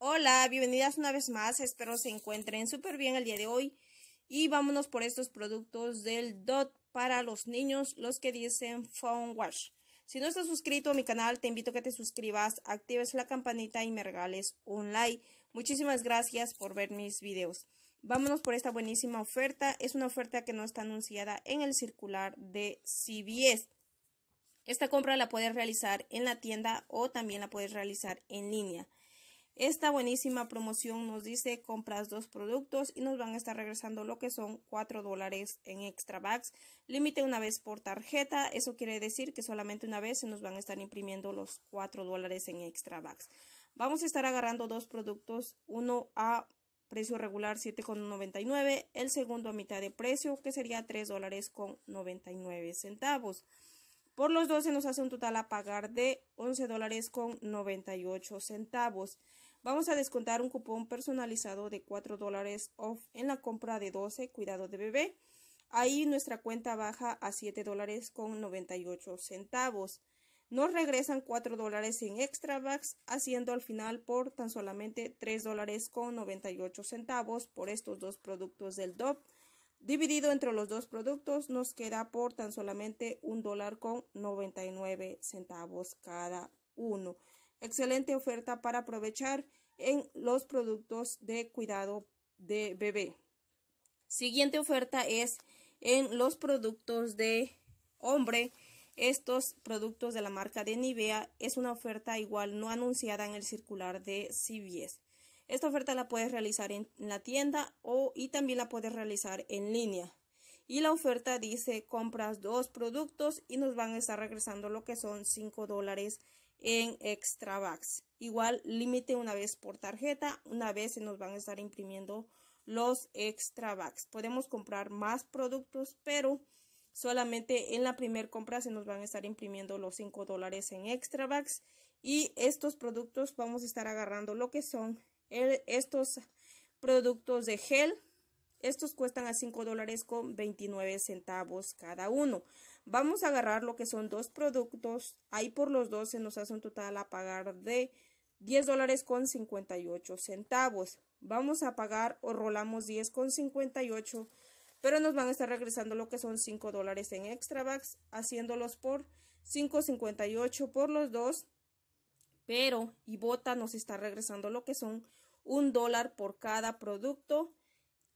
Hola, bienvenidas una vez más. Espero se encuentren súper bien el día de hoy. Y vámonos por estos productos del DOT para los niños, los que dicen Phone Wash. Si no estás suscrito a mi canal, te invito a que te suscribas, actives la campanita y me regales un like. Muchísimas gracias por ver mis videos. Vámonos por esta buenísima oferta. Es una oferta que no está anunciada en el circular de CBS. Esta compra la puedes realizar en la tienda o también la puedes realizar en línea. Esta buenísima promoción nos dice compras dos productos y nos van a estar regresando lo que son 4 dólares en extra bags. Límite una vez por tarjeta. Eso quiere decir que solamente una vez se nos van a estar imprimiendo los 4 dólares en extra bags. Vamos a estar agarrando dos productos, uno a precio regular 7,99, el segundo a mitad de precio que sería 3 dólares con 99 centavos. Por los dos se nos hace un total a pagar de 11 dólares con 98 centavos. Vamos a descontar un cupón personalizado de 4 off en la compra de 12 cuidado de bebé. Ahí nuestra cuenta baja a 7 con 98 centavos. Nos regresan 4 en extra bucks, haciendo al final por tan solamente 3 con 98 centavos por estos dos productos del DOP. Dividido entre los dos productos nos queda por tan solamente 1 con 99 centavos cada uno. Excelente oferta para aprovechar en los productos de cuidado de bebé. Siguiente oferta es en los productos de hombre. Estos productos de la marca de Nivea es una oferta igual no anunciada en el circular de CVS. Esta oferta la puedes realizar en la tienda o, y también la puedes realizar en línea y la oferta dice compras dos productos y nos van a estar regresando lo que son 5 dólares en extra bucks. Igual límite una vez por tarjeta, una vez se nos van a estar imprimiendo los extra bucks. Podemos comprar más productos, pero solamente en la primera compra se nos van a estar imprimiendo los 5 dólares en extra bucks y estos productos vamos a estar agarrando lo que son estos productos de gel estos cuestan a $5.29 dólares con 29 centavos cada uno. Vamos a agarrar lo que son dos productos. Ahí por los dos se nos hace un total a pagar de 10 dólares con 58 centavos. Vamos a pagar o rolamos 10 con 58, pero nos van a estar regresando lo que son 5 dólares en extra bucks, haciéndolos por 5.58 por los dos. Pero y bota nos está regresando lo que son un dólar por cada producto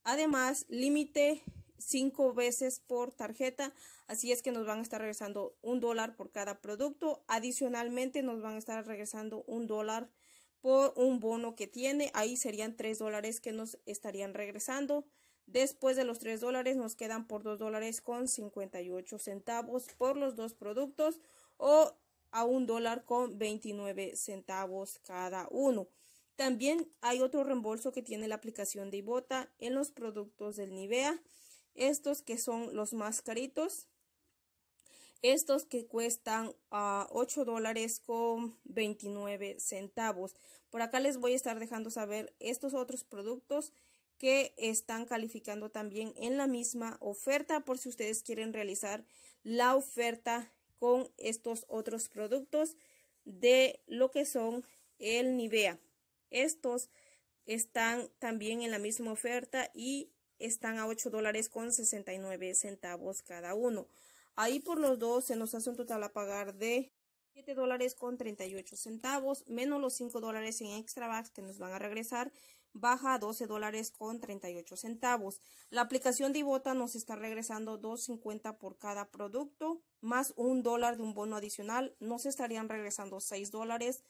Además, límite cinco veces por tarjeta, así es que nos van a estar regresando un dólar por cada producto. Adicionalmente, nos van a estar regresando un dólar por un bono que tiene. Ahí serían tres dólares que nos estarían regresando. Después de los tres dólares nos quedan por dos dólares con 58 centavos por los dos productos o a un dólar con 29 centavos cada uno. También hay otro reembolso que tiene la aplicación de Ibota en los productos del Nivea. Estos que son los más caritos. Estos que cuestan a ah, 8 dólares con 29 centavos. Por acá les voy a estar dejando saber estos otros productos que están calificando también en la misma oferta por si ustedes quieren realizar la oferta con estos otros productos de lo que son el Nivea. Estos están también en la misma oferta y están a 8 dólares con 69 centavos cada uno. Ahí por los dos se nos hace un total a pagar de 7 dólares con 38 centavos, menos los 5 dólares en extra bags que nos van a regresar, baja a 12 dólares con 38 centavos. La aplicación de Ibota nos está regresando 2.50 por cada producto, más un dólar de un bono adicional, nos estarían regresando 6 dólares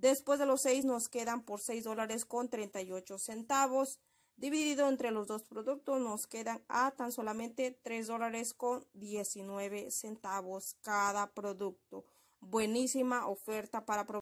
Después de los 6 nos quedan por 6 dólares con 38 centavos. Dividido entre los dos productos nos quedan a tan solamente 3 dólares con 19 centavos cada producto. Buenísima oferta para